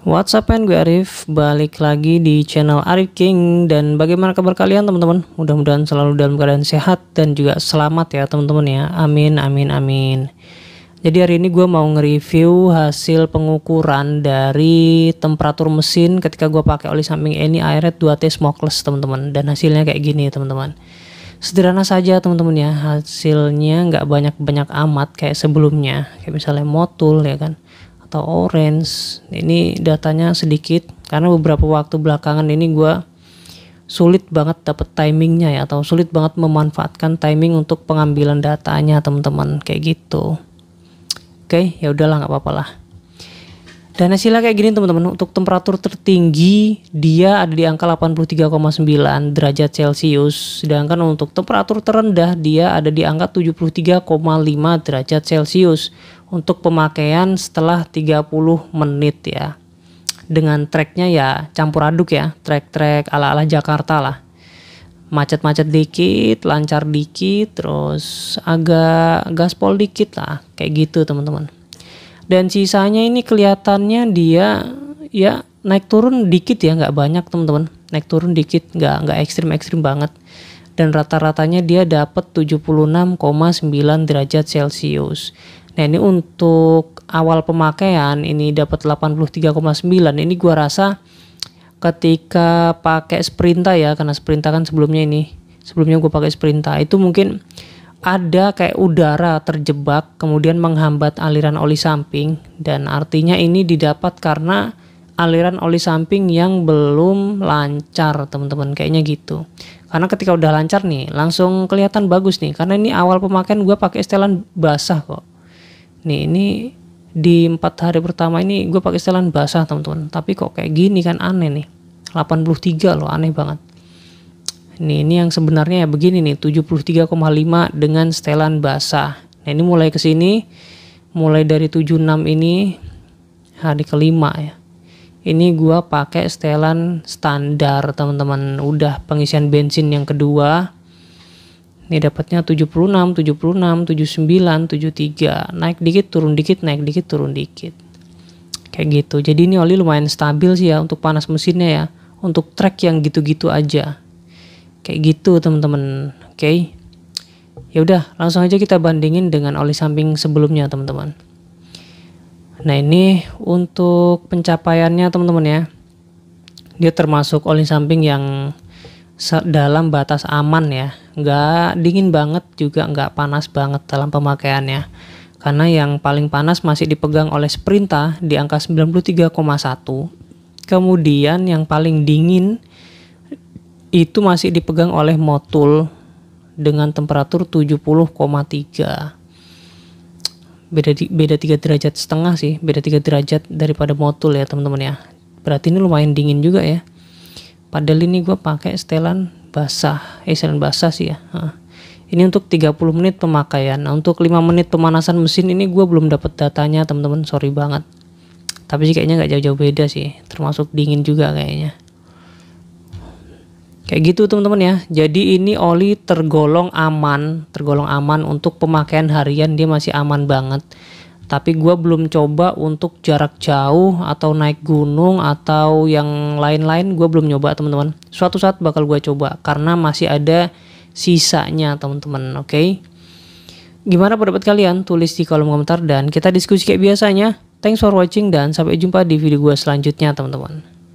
What's up and gue Arif Balik lagi di channel Arif King Dan bagaimana kabar kalian teman-teman Mudah-mudahan selalu dalam keadaan sehat Dan juga selamat ya teman-teman ya Amin amin amin Jadi hari ini gue mau nge-review Hasil pengukuran dari Temperatur mesin ketika gue pakai oli samping ini Airet 2T smokeless teman-teman Dan hasilnya kayak gini teman-teman Sederhana saja teman-teman ya Hasilnya nggak banyak-banyak amat Kayak sebelumnya Kayak misalnya motul ya kan atau orange ini datanya sedikit karena beberapa waktu belakangan ini gue sulit banget dapet timingnya ya atau sulit banget memanfaatkan timing untuk pengambilan datanya teman-teman kayak gitu oke okay, ya udahlah nggak apa-apa lah dan hasilnya kayak gini teman-teman untuk temperatur tertinggi dia ada di angka 83,9 derajat celcius sedangkan untuk temperatur terendah dia ada di angka 73,5 derajat celcius untuk pemakaian setelah 30 menit ya. Dengan treknya ya campur aduk ya, trek-trek ala-ala Jakarta lah. Macet-macet dikit, lancar dikit, terus agak gaspol dikit lah, kayak gitu teman-teman. Dan sisanya ini kelihatannya dia ya naik turun dikit ya, nggak banyak teman-teman. Naik turun dikit, nggak nggak ekstrim-ekstrim banget dan rata-ratanya dia dapat 76,9 derajat Celcius. Nah ini untuk awal pemakaian ini dapat 83,9 ini gua rasa ketika pakai Sprinta ya karena Sprinta kan sebelumnya ini sebelumnya gue pakai Sprinta itu mungkin ada kayak udara terjebak kemudian menghambat aliran oli samping dan artinya ini didapat karena aliran oli samping yang belum lancar teman-teman kayaknya gitu karena ketika udah lancar nih langsung kelihatan bagus nih karena ini awal pemakaian gue pakai setelan basah kok nih ini di empat hari pertama ini gue pakai setelan basah teman-teman tapi kok kayak gini kan aneh nih 83 loh aneh banget nih ini yang sebenarnya ya begini nih 73,5 dengan setelan basah nah ini mulai ke sini mulai dari 76 ini hari kelima ya ini gua pakai setelan standar teman-teman udah pengisian bensin yang kedua ini dapatnya 76, 76, 79, 73. Naik dikit, turun dikit, naik dikit, turun dikit. Kayak gitu. Jadi ini oli lumayan stabil sih ya untuk panas mesinnya ya. Untuk track yang gitu-gitu aja. Kayak gitu teman-teman. Oke. Okay. Ya udah, langsung aja kita bandingin dengan oli samping sebelumnya teman-teman. Nah ini untuk pencapaiannya teman-teman ya. Dia termasuk oli samping yang dalam batas aman ya nggak dingin banget juga nggak panas banget dalam pemakaiannya karena yang paling panas masih dipegang oleh Sprinta di angka 93,1 kemudian yang paling dingin itu masih dipegang oleh Motul dengan temperatur 70,3 beda beda 3 derajat setengah sih beda 3 derajat daripada Motul ya teman-teman ya berarti ini lumayan dingin juga ya padahal ini gue pakai setelan basah eh setelan basah sih ya ini untuk 30 menit pemakaian nah untuk 5 menit pemanasan mesin ini gue belum dapat datanya teman-teman sorry banget tapi sih kayaknya nggak jauh-jauh beda sih termasuk dingin juga kayaknya kayak gitu teman-teman ya jadi ini oli tergolong aman tergolong aman untuk pemakaian harian dia masih aman banget tapi gue belum coba untuk jarak jauh atau naik gunung atau yang lain-lain gue belum nyoba teman-teman suatu saat bakal gue coba karena masih ada sisanya teman-teman oke okay? gimana pendapat kalian tulis di kolom komentar dan kita diskusi kayak biasanya thanks for watching dan sampai jumpa di video gue selanjutnya teman-teman